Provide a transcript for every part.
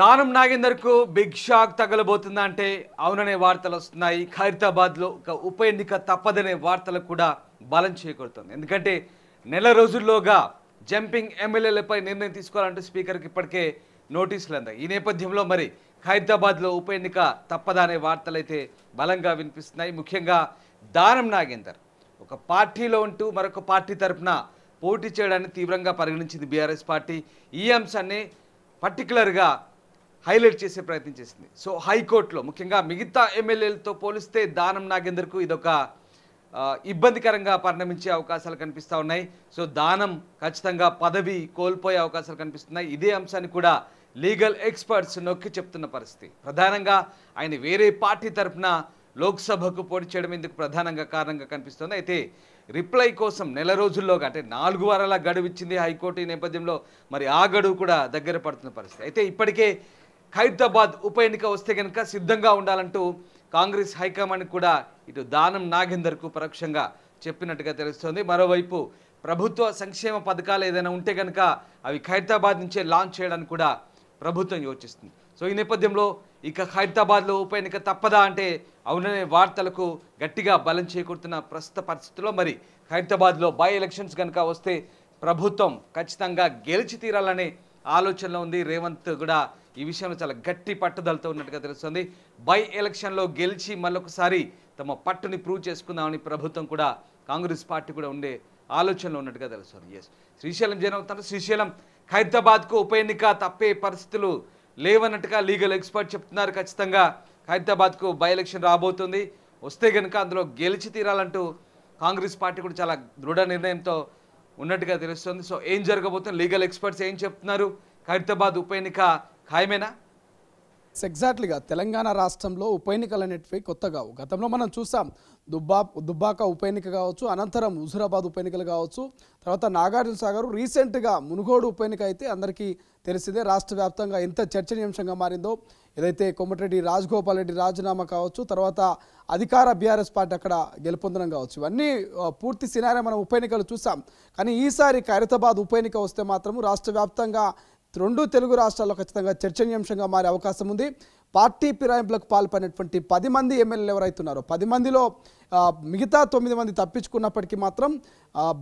దానం నాగేందర్కు big shock తగలబోతుందా అంటే అవుననే వార్తలు వస్తున్నాయి ఖైరతాబాద్లో ఒక ఉప ఎన్నిక తప్పదనే వార్తలు కూడా బలం చేకూరుతుంది ఎందుకంటే నెల రోజుల్లోగా జంపింగ్ ఎమ్మెల్యేలపై నిర్ణయం తీసుకోవాలంటూ స్పీకర్కి ఇప్పటికే నోటీసులు అందాయి ఈ నేపథ్యంలో మరి ఖైరతాబాద్లో ఉప ఎన్నిక తప్పదనే వార్తలు అయితే బలంగా వినిపిస్తున్నాయి ముఖ్యంగా దానం నాగేందర్ ఒక పార్టీలో ఉంటూ మరొక పార్టీ తరఫున పోటీ చేయడాన్ని తీవ్రంగా పరిగణించింది బీఆర్ఎస్ పార్టీ ఈ అంశాన్ని పర్టికులర్గా హైలైట్ చేసే ప్రయత్నం చేసింది సో హైకోర్టులో ముఖ్యంగా మిగతా ఎమ్మెల్యేలతో పోలిస్తే దానం నాగేందర్కు ఇదొక ఇబ్బందికరంగా పరిణమించే అవకాశాలు కనిపిస్తూ ఉన్నాయి సో దానం ఖచ్చితంగా పదవి కోల్పోయే అవకాశాలు కనిపిస్తున్నాయి ఇదే అంశాన్ని కూడా లీగల్ ఎక్స్పర్ట్స్ నొక్కి చెప్తున్న పరిస్థితి ప్రధానంగా ఆయన వేరే పార్టీ తరఫున లోక్సభకు పోటీ చేయడం ఇందుకు ప్రధానంగా కారణంగా కనిపిస్తుంది అయితే రిప్లై కోసం నెల రోజుల్లోగా అంటే నాలుగు వారాల గడువు ఇచ్చింది హైకోర్టు ఈ నేపథ్యంలో మరి ఆ గడువు కూడా దగ్గర పడుతున్న పరిస్థితి అయితే ఇప్పటికే ఖైరతాబాద్ ఉప ఎన్నిక వస్తే కనుక సిద్ధంగా ఉండాలంటూ కాంగ్రెస్ హైకమాండ్ కూడా ఇటు దానం నాగేందర్కు పరోక్షంగా చెప్పినట్టుగా తెలుస్తోంది మరోవైపు ప్రభుత్వ సంక్షేమ పథకాలు ఏదైనా ఉంటే కనుక అవి ఖైరతాబాద్ నుంచే లాంచ్ చేయడానికి కూడా ప్రభుత్వం యోచిస్తుంది సో ఈ నేపథ్యంలో ఇక ఖైరతాబాద్లో ఉప ఎన్నిక తప్పదా అంటే అవుననే వార్తలకు గట్టిగా బలం చేకూరుతున్న ప్రస్తుత పరిస్థితుల్లో మరి ఖైరతాబాద్లో బై ఎలక్షన్స్ కనుక వస్తే ప్రభుత్వం ఖచ్చితంగా గెలిచి తీరాలనే ఆలోచనలో ఉంది రేవంత్ కూడా ఈ విషయంలో చాలా గట్టి పట్టుదలతో ఉన్నట్టుగా తెలుస్తుంది బై ఎలక్షన్లో గెలిచి మళ్ళొకసారి తమ పట్టుని ప్రూవ్ చేసుకుందామని ప్రభుత్వం కూడా కాంగ్రెస్ పార్టీ కూడా ఉండే ఆలోచనలో ఉన్నట్టుగా తెలుస్తుంది ఎస్ శ్రీశైలం జనం శ్రీశైలం హైదరాబాద్కు ఉప ఎన్నిక తప్పే పరిస్థితులు లేవన్నట్టుగా లీగల్ ఎక్స్పర్ట్ చెప్తున్నారు ఖచ్చితంగా హైదరాబాద్కు బై ఎలక్షన్ రాబోతుంది వస్తే కనుక అందులో గెలిచి తీరాలంటూ కాంగ్రెస్ పార్టీ కూడా చాలా దృఢ నిర్ణయంతో ఉన్నట్టుగా తెలుస్తుంది సో ఏం జరగబోతుంది లీగల్ ఎక్స్పర్ట్స్ ఏం చెప్తున్నారు హైదరాబాద్ ఉప ఎన్నిక ఖాయమేనా ఎగ్జాక్ట్లీగా తెలంగాణ రాష్ట్రంలో ఉప ఎన్నికలు అనేటివి కొత్తగా గతంలో మనం చూసాం దుబ్బా దుబ్బాక ఉప ఎన్నిక కావచ్చు అనంతరం హుజురాబాద్ ఉప ఎన్నికలు కావచ్చు తర్వాత నాగార్జున సాగర్ రీసెంట్గా మునుగోడు ఉప ఎన్నిక అయితే అందరికీ తెలిసిందే రాష్ట్ర వ్యాప్తంగా ఎంత చర్చనీయాంశంగా మారిందో ఏదైతే కొమ్మటిరెడ్డి రాజగోపాల్ రెడ్డి రాజీనామా కావచ్చు తర్వాత అధికార బీఆర్ఎస్ పార్టీ అక్కడ గెలుపొందడం కావచ్చు ఇవన్నీ పూర్తి సినారే మనం ఉప ఎన్నికలు చూసాం కానీ ఈసారి ఖైరతాబాద్ ఉప ఎన్నిక వస్తే మాత్రం రాష్ట్ర వ్యాప్తంగా రెండు తెలుగు రాష్ట్రాల్లో ఖచ్చితంగా చర్చనీయాంశంగా మారే అవకాశం ఉంది పార్టీ ఫిరాయింపులకు పాల్పడినటువంటి పది మంది ఎమ్మెల్యేలు ఎవరైతున్నారో పది మందిలో మిగతా తొమ్మిది మంది తప్పించుకున్నప్పటికీ మాత్రం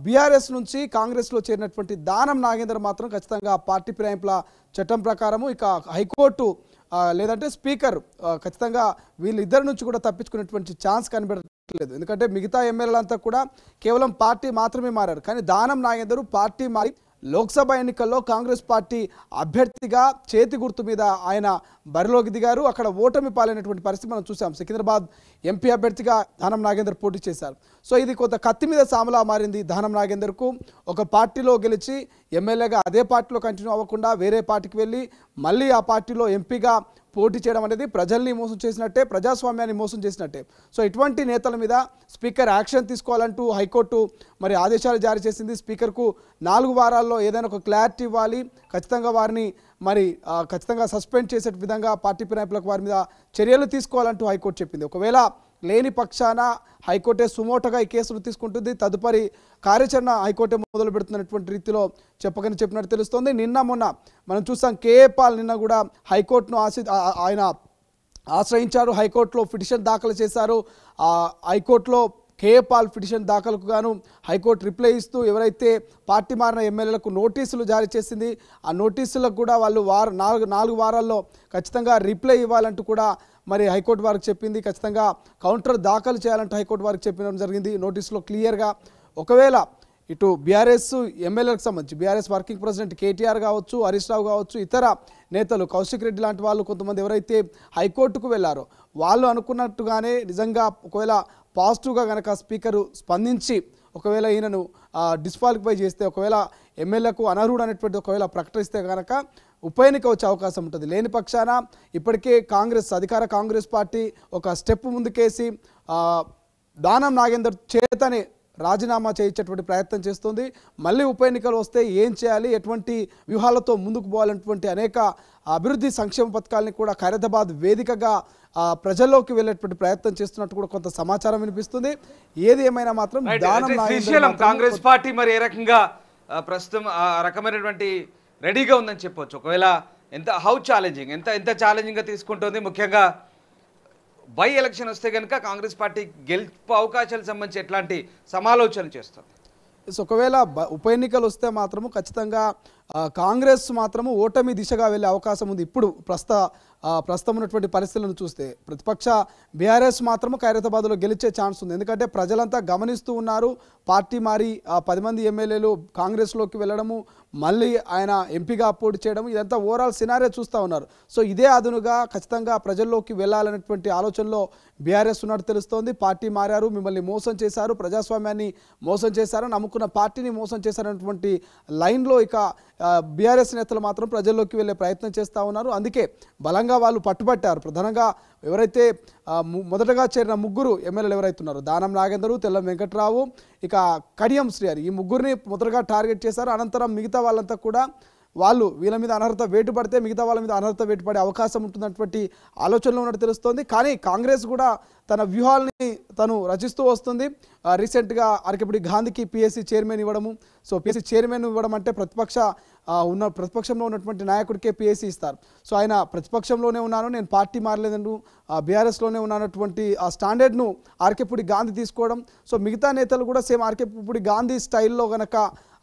బీఆర్ఎస్ నుంచి కాంగ్రెస్లో చేరినటువంటి దానం నాగేందర్ మాత్రం ఖచ్చితంగా పార్టీ ఫిరాయింపుల చట్టం ప్రకారము ఇక హైకోర్టు లేదంటే స్పీకర్ ఖచ్చితంగా వీళ్ళిద్దరి నుంచి కూడా తప్పించుకునేటువంటి ఛాన్స్ కనబడట్లేదు ఎందుకంటే మిగతా ఎమ్మెల్యేలంతా కూడా కేవలం పార్టీ మాత్రమే మారారు కానీ దానం నాగేందరు పార్టీ మారి లోక్సభ ఎన్నికల్లో కాంగ్రెస్ పార్టీ అభ్యర్థిగా చేతి గుర్తు మీద ఆయన బరిలోకి దిగారు అక్కడ ఓటమి పాలైనటువంటి పరిస్థితి మనం చూసాం సికింద్రాబాద్ ఎంపీ అభ్యర్థిగా దానం నాగేందర్ పోటీ చేశారు సో ఇది కొంత కత్తి మీద సామలా మారింది దానం నాగేందర్కు ఒక పార్టీలో గెలిచి ఎమ్మెల్యేగా అదే పార్టీలో కంటిన్యూ అవ్వకుండా వేరే పార్టీకి వెళ్ళి మళ్ళీ ఆ పార్టీలో ఎంపీగా పోటీ చేయడం అనేది ప్రజల్ని మోసం చేసినట్టే ప్రజాస్వామ్యాన్ని మోసం చేసినట్టే సో ఇటువంటి నేతల మీద స్పీకర్ యాక్షన్ తీసుకోవాలంటూ హైకోర్టు మరి ఆదేశాలు జారీ చేసింది స్పీకర్కు నాలుగు వారాల్లో ఏదైనా ఒక క్లారిటీ ఇవ్వాలి ఖచ్చితంగా వారిని మరి ఖచ్చితంగా సస్పెండ్ చేసే విధంగా పార్టీ పిరాయింపులకు వారి మీద చర్యలు తీసుకోవాలంటూ హైకోర్టు చెప్పింది ఒకవేళ లేని పక్షాన హైకోర్టే సుమోటగా ఈ కేసును తీసుకుంటుంది తదుపరి కార్యాచరణ హైకోర్టే మొదలు పెడుతున్నటువంటి రీతిలో చెప్పకని చెప్పినట్టు తెలుస్తోంది నిన్న మొన్న మనం చూసాం కేఏ పాల్ నిన్న కూడా హైకోర్టును ఆశి ఆయన ఆశ్రయించారు హైకోర్టులో పిటిషన్ దాఖలు చేశారు హైకోర్టులో కేఏపాల్ పాల్ పిటిషన్ దాఖలకు గాను హైకోర్టు రిప్లై ఇస్తూ ఎవరైతే పార్టీ మారిన ఎమ్మెల్యేలకు నోటీసులు జారీ చేసింది ఆ నోటీసులకు కూడా వాళ్ళు వారు నాలుగు నాలుగు వారాల్లో ఖచ్చితంగా రిప్లై ఇవ్వాలంటూ కూడా మరి హైకోర్టు వారికి చెప్పింది ఖచ్చితంగా కౌంటర్ దాఖలు చేయాలంటూ హైకోర్టు వారికి చెప్పడం జరిగింది నోటీసులో క్లియర్గా ఒకవేళ ఇటు బీఆర్ఎస్ ఎమ్మెల్యేలకు సంబంధించి బీఆర్ఎస్ వర్కింగ్ ప్రెసిడెంట్ కేటీఆర్ కావచ్చు హరీష్ రావు కావచ్చు ఇతర నేతలు కౌశిక్ రెడ్డి లాంటి వాళ్ళు కొంతమంది ఎవరైతే హైకోర్టుకు వెళ్ళారో వాళ్ళు అనుకున్నట్టుగానే నిజంగా ఒకవేళ పాజిటివ్గా కనుక స్పీకరు స్పందించి ఒకవేళ ఈయనను డిస్క్వాలిఫై చేస్తే ఒకవేళ ఎమ్మెల్యేకు అనర్హుడు అనేటువంటి ఒకవేళ ప్రకటిస్తే కనుక ఉప ఎన్నిక వచ్చే అవకాశం ఉంటుంది లేని పక్షాన ఇప్పటికే కాంగ్రెస్ అధికార కాంగ్రెస్ పార్టీ ఒక స్టెప్ ముందుకేసి దానం నాగేందర్ చేతని రాజీనామా చేయించేటువంటి ప్రయత్నం చేస్తుంది మళ్ళీ ఉప ఎన్నికలు వస్తే ఏం చేయాలి ఎటువంటి వ్యూహాలతో ముందుకు పోవాలన్నటువంటి అనేక అభివృద్ధి సంక్షేమ పథకాలని కూడా ఖైరదాబాద్ వేదికగా ప్రజల్లోకి వెళ్ళేటువంటి ప్రయత్నం చేస్తున్నట్టు కూడా కొంత సమాచారం వినిపిస్తుంది ఏది ఏమైనా మాత్రం కాంగ్రెస్ పార్టీ మరి ఏ రకంగా ప్రస్తుతం ఆ రకమైనటువంటి రెడీగా ఉందని చెప్పవచ్చు ఒకవేళ ఎంత హౌ ఛాలెంజింగ్ ఎంత ఎంత ఛాలెంజింగ్గా తీసుకుంటుంది ముఖ్యంగా బై ఎలక్షన్ వస్తే కనుక కాంగ్రెస్ పార్టీ గెలుపు అవకాశాలకు సంబంధించి ఎట్లాంటి సమాలోచన చేస్తుంది ఒకవేళ ఉప ఎన్నికలు వస్తే మాత్రము ఖచ్చితంగా కాంగ్రెస్ మాత్రము ఓటమి దిశగా వెళ్ళే అవకాశం ఉంది ఇప్పుడు ప్రస్తుత ప్రస్తుతం ఉన్నటువంటి పరిస్థితులను చూస్తే ప్రతిపక్ష బీఆర్ఎస్ మాత్రము ఖైరతాబాద్లో గెలిచే ఛాన్స్ ఉంది ఎందుకంటే ప్రజలంతా గమనిస్తూ ఉన్నారు పార్టీ మారి పది మంది ఎమ్మెల్యేలు కాంగ్రెస్లోకి వెళ్ళడము మళ్ళీ ఆయన ఎంపీగా పోటీ చేయడం ఇదంతా ఓవరాల్ సినారే చూస్తూ ఉన్నారు సో ఇదే అదునుగా ఖచ్చితంగా ప్రజల్లోకి వెళ్ళాలనేటువంటి ఆలోచనలో బీఆర్ఎస్ ఉన్నట్టు తెలుస్తోంది పార్టీ మారారు మిమ్మల్ని మోసం చేశారు ప్రజాస్వామ్యాన్ని మోసం చేశారు నమ్ముకున్న పార్టీని మోసం చేశారనేటువంటి లైన్లో ఇక బీఆర్ఎస్ నేతలు మాత్రం ప్రజల్లోకి వెళ్ళే ప్రయత్నం చేస్తూ ఉన్నారు అందుకే బలంగా విధంగా వాళ్ళు పట్టుబట్టారు ప్రధానంగా ఎవరైతే మొదటగా చేరిన ముగ్గురు ఎమ్మెల్యేలు ఎవరైతున్నారు దానం నాగేందరు తెల్లం వెంకట్రావు ఇక కడియం శ్రీహరి ఈ ముగ్గురిని మొదటగా టార్గెట్ చేశారు అనంతరం మిగతా వాళ్ళంతా కూడా వాళ్ళు వీళ్ళ మీద అనర్హత వేటు పడితే మిగతా వాళ్ళ మీద అనర్హత వేటు పడే అవకాశం ఉంటున్నటువంటి ఆలోచనలో ఉన్నట్టు తెలుస్తోంది కానీ కాంగ్రెస్ కూడా తన వ్యూహాలని తను రచిస్తూ వస్తుంది రీసెంట్గా అరకపుడి గాంధీకి పిఎస్సి చైర్మన్ ఇవ్వడము సో పిఎస్సి చైర్మన్ ఇవ్వడం అంటే ప్రతిపక్ష ఉన్న ప్రతిపక్షంలో ఉన్నటువంటి నాయకుడికే పిఎస్సి ఇస్తారు సో ఆయన ప్రతిపక్షంలోనే ఉన్నాను నేను పార్టీ మారలేదంటూ బీఆర్ఎస్లోనే ఉన్నటువంటి ఆ స్టాండర్డ్ను ఆర్కేపూడి గాంధీ తీసుకోవడం సో మిగతా నేతలు కూడా సేమ్ ఆర్కేపూడి గాంధీ స్టైల్లో కనుక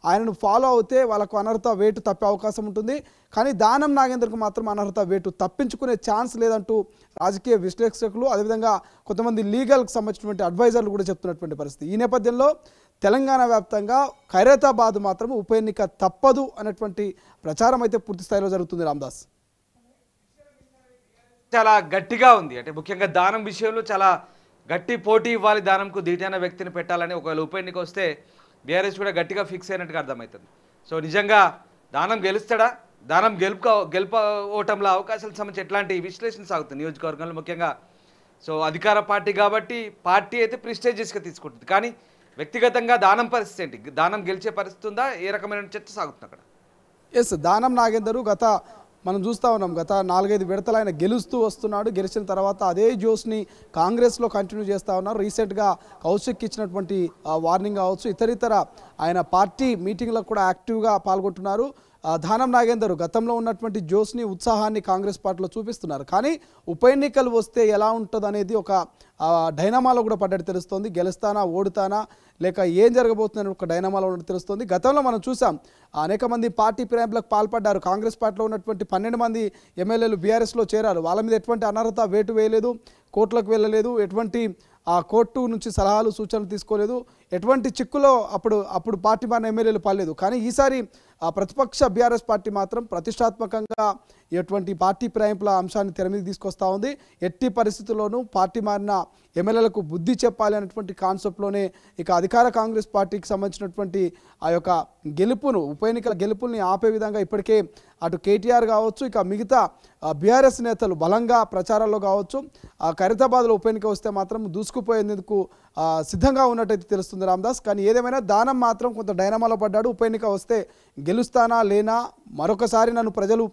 ఆయనను ఫాలో అవుతే వాళ్ళకు అనర్హత వేటు తప్పే అవకాశం ఉంటుంది కానీ దానం నాగేంద్రకు మాత్రం అనర్హత వేటు తప్పించుకునే ఛాన్స్ లేదంటూ రాజకీయ విశ్లేషకులు అదేవిధంగా కొంతమంది లీగల్కి సంబంధించినటువంటి అడ్వైజర్లు కూడా చెప్తున్నటువంటి పరిస్థితి ఈ నేపథ్యంలో తెలంగాణ వ్యాప్తంగా ఖైరతాబాద్ మాత్రం ఉప ఎన్నిక తప్పదు అనేటువంటి ప్రచారం అయితే పూర్తి స్థాయిలో జరుగుతుంది రామ్దాస్ చాలా గట్టిగా ఉంది అంటే ముఖ్యంగా దానం విషయంలో చాలా గట్టి పోటీ ఇవ్వాలి దానంకు దీటైన వ్యక్తిని పెట్టాలని ఒకవేళ ఉప ఎన్నిక వస్తే బీఆర్ఎస్ కూడా గట్టిగా ఫిక్స్ అయినట్టుగా అర్థమవుతుంది సో నిజంగా దానం గెలుస్తాడా దానం గెలుపు గెలుపవటంలో అవకాశాలు సంబంధించి ఎట్లాంటి విశ్లేషణ సాగుతుంది నియోజకవర్గంలో ముఖ్యంగా సో అధికార పార్టీ కాబట్టి పార్టీ అయితే ప్రిస్టేజెస్గా తీసుకుంటుంది కానీ వ్యక్తిగతంగా దానం పరిస్థితి ఏంటి దానం గెలిచే పరిస్థితి ఉందా ఏ రకమైన చర్చ సాగుతుంది అక్కడ ఎస్ దానం నాగేందరు గత మనం చూస్తూ ఉన్నాం గత నాలుగైదు విడతలు ఆయన గెలుస్తూ వస్తున్నాడు గెలిచిన తర్వాత అదే జోస్ని కాంగ్రెస్లో కంటిన్యూ చేస్తూ ఉన్నారు రీసెంట్గా కౌశిక్ ఇచ్చినటువంటి వార్నింగ్ కావచ్చు ఇతరితర ఆయన పార్టీ మీటింగ్లకు కూడా యాక్టివ్గా పాల్గొంటున్నారు ధానం నాగేందర్ గతంలో ఉన్నటువంటి జోస్ని ఉత్సాహాన్ని కాంగ్రెస్ పార్టీలో చూపిస్తున్నారు కానీ ఉప ఎన్నికలు వస్తే ఎలా ఉంటుంది అనేది ఒక డైనామాలో కూడా పడ్డట్టు తెలుస్తోంది గెలుస్తానా ఓడుతానా లేక ఏం జరగబోతుందని ఒక డైనామాలో ఉన్నట్టు తెలుస్తుంది గతంలో మనం చూసాం అనేక మంది పార్టీ ప్రేమలకు పాల్పడ్డారు కాంగ్రెస్ పార్టీలో ఉన్నటువంటి పన్నెండు మంది ఎమ్మెల్యేలు బీఆర్ఎస్లో చేరారు వాళ్ళ మీద ఎటువంటి అనర్హత వేటు వేయలేదు కోర్టులకు వెళ్ళలేదు ఎటువంటి ఆ కోర్టు నుంచి సలహాలు సూచనలు తీసుకోలేదు ఎటువంటి చిక్కులో అప్పుడు అప్పుడు పార్టీ మన ఎమ్మెల్యేలు పాలేదు కానీ ఈసారి ప్రతిపక్ష బీఆర్ఎస్ పార్టీ మాత్రం ప్రతిష్టాత్మకంగా ఎటువంటి పార్టీ ప్రయాణింపుల అంశాన్ని తెర మీద తీసుకొస్తూ ఉంది ఎట్టి పరిస్థితుల్లోనూ పార్టీ మారిన ఎమ్మెల్యేలకు బుద్ధి చెప్పాలి అనేటువంటి కాన్సెప్ట్లోనే ఇక అధికార కాంగ్రెస్ పార్టీకి సంబంధించినటువంటి ఆ యొక్క గెలుపును ఉప ఎన్నికల గెలుపుల్ని ఆపే విధంగా ఇప్పటికే అటు కేటీఆర్ కావచ్చు ఇక మిగతా బీఆర్ఎస్ నేతలు బలంగా ప్రచారాల్లో కావచ్చు ఖైరతాబాద్లో ఉప ఎన్నిక వస్తే మాత్రం దూసుకుపోయేందుకు సిద్ధంగా ఉన్నట్టయితే తెలుస్తుంది రామ్దాస్ కానీ ఏదేమైనా దానం మాత్రం కొంత డైనమాలో పడ్డాడు ఉప ఎన్నిక వస్తే గెలుస్తానా లేనా మరొకసారి నన్ను ప్రజలు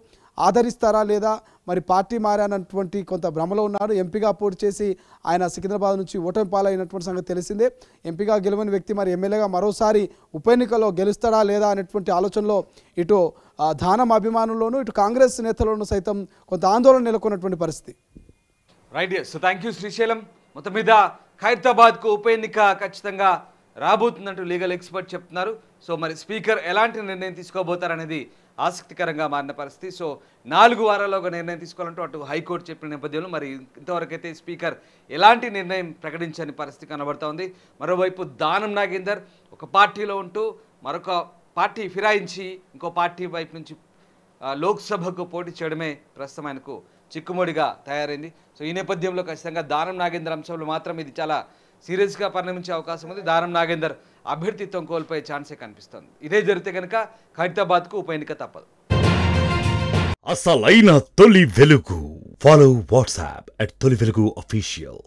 ఆదరిస్తారా లేదా మరి పార్టీ మారానటువంటి కొంత భ్రమలో ఉన్నారు ఎంపీగా పోటీ చేసి ఆయన సికింద్రాబాద్ నుంచి ఓటమి పాలైనటువంటి సంగతి తెలిసిందే ఎంపీగా గెలవని వ్యక్తి మరి ఎమ్మెల్యేగా మరోసారి ఉప ఎన్నికలో గెలుస్తాడా లేదా అనేటువంటి ఆలోచనలో ఇటు ధానం అభిమానుల్లోనూ ఇటు కాంగ్రెస్ నేతలను సైతం కొంత ఆందోళన నెలకొన్నటువంటి పరిస్థితి right so thank you Srisailam మొత్తం మీద ఖైరతాబాద్కు ఉప ఎన్నిక ఖచ్చితంగా రాబోతుందంటూ లీగల్ ఎక్స్పర్ట్ చెప్తున్నారు సో మరి స్పీకర్ ఎలాంటి నిర్ణయం తీసుకోబోతారనేది ఆసక్తికరంగా మారిన పరిస్థితి సో నాలుగు వారాల్లో ఒక నిర్ణయం తీసుకోవాలంటూ అటు హైకోర్టు చెప్పిన నేపథ్యంలో మరి ఇంతవరకైతే స్పీకర్ ఎలాంటి నిర్ణయం ప్రకటించని పరిస్థితి కనబడుతూ ఉంది మరోవైపు దానం నాగేందర్ ఒక పార్టీలో ఉంటూ మరొక పార్టీ ఫిరాయించి ఇంకో పార్టీ వైపు నుంచి లోక్సభకు పోటీ చేయడమే ప్రస్తుతం ఆయనకు చిక్కుముడిగా తయారైంది సో ఈ నేపథ్యంలో ఖచ్చితంగా దానం నాగేందర్ అంశంలో మాత్రం ఇది చాలా సీరియస్గా పరిణమించే అవకాశం ఉంది దారం నాగేందర్ అభ్యర్థిత్వం కోల్పోయే ఛాన్సే కనిపిస్తుంది ఇదే జరిగితే కనుక ఖైరతాబాద్కు ఉప ఎన్నిక తప్పదు అసలైన తొలి వెలుగు ఫాలో వాట్సాప్ అట్ తొలి వెలుగు అఫీషియల్